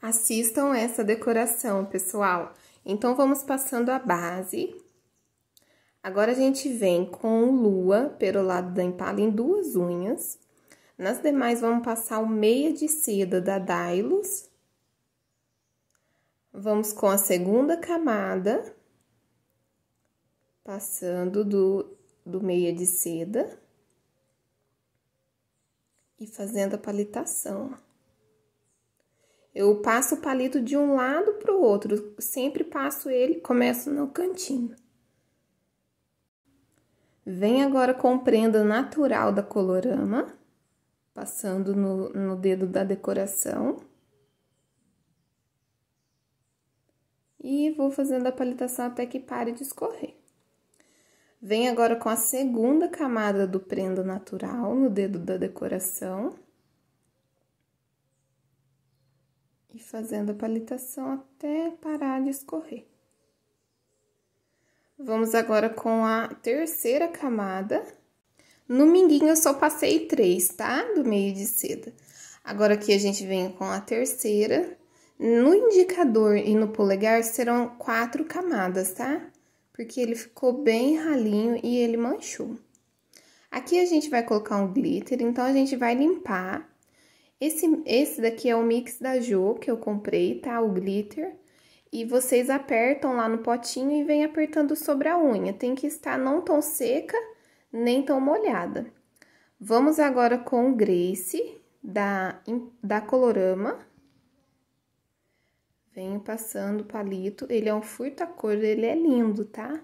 Assistam essa decoração, pessoal. Então, vamos passando a base. Agora, a gente vem com lua pelo lado da empala em duas unhas. Nas demais, vamos passar o meia de seda da Dailos. Vamos com a segunda camada, passando do, do meia de seda e fazendo a palitação. Eu passo o palito de um lado para o outro, sempre passo ele, começo no cantinho. Vem agora com o prenda natural da colorama, passando no, no dedo da decoração. E vou fazendo a palitação até que pare de escorrer. Vem agora com a segunda camada do prenda natural no dedo da decoração. e fazendo a palitação até parar de escorrer. Vamos agora com a terceira camada. No minguinho eu só passei três, tá? Do meio de seda. Agora aqui a gente vem com a terceira. No indicador e no polegar serão quatro camadas, tá? Porque ele ficou bem ralinho e ele manchou. Aqui a gente vai colocar um glitter, então a gente vai limpar esse, esse daqui é o mix da Jo que eu comprei, tá? O glitter. E vocês apertam lá no potinho e vem apertando sobre a unha. Tem que estar não tão seca, nem tão molhada. Vamos agora com o Grace, da, da Colorama. Venho passando o palito. Ele é um furta-cor, ele é lindo, tá?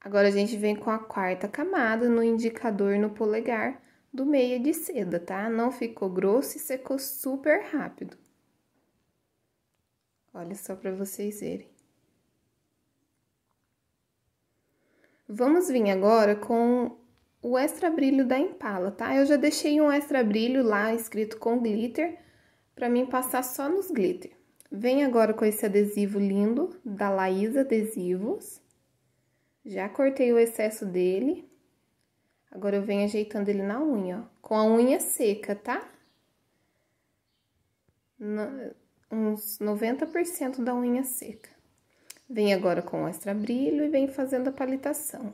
Agora, a gente vem com a quarta camada no indicador no polegar do meia de seda, tá? Não ficou grosso e secou super rápido. Olha só para vocês verem. Vamos vir agora com o extra brilho da Impala, tá? Eu já deixei um extra brilho lá escrito com glitter para mim passar só nos glitter. Vem agora com esse adesivo lindo da Laís Adesivos. Já cortei o excesso dele. Agora eu venho ajeitando ele na unha, ó. Com a unha seca, tá? No, uns 90% da unha seca. Vem agora com o extra brilho e vem fazendo a palitação.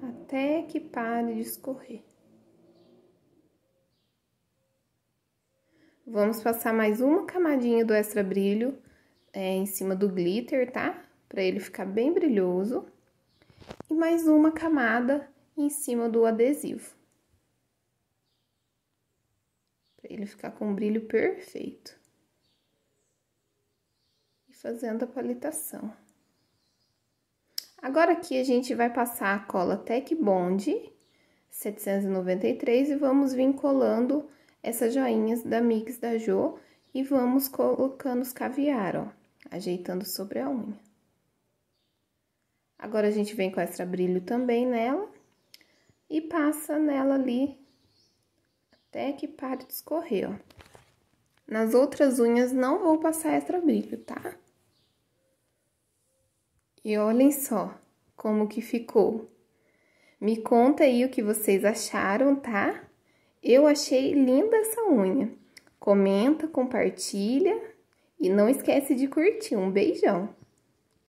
Até que pare de escorrer. Vamos passar mais uma camadinha do extra brilho é, em cima do glitter, tá? Pra ele ficar bem brilhoso e mais uma camada em cima do adesivo. Para ele ficar com um brilho perfeito. E fazendo a palitação. Agora aqui a gente vai passar a cola Tech Bond 793 e vamos vir colando essas joinhas da Mix da Jo e vamos colocando os caviar, ó, ajeitando sobre a unha. Agora, a gente vem com extra brilho também nela e passa nela ali até que pare de escorrer, ó. Nas outras unhas não vou passar extra brilho, tá? E olhem só como que ficou. Me conta aí o que vocês acharam, tá? Eu achei linda essa unha. Comenta, compartilha e não esquece de curtir. Um beijão!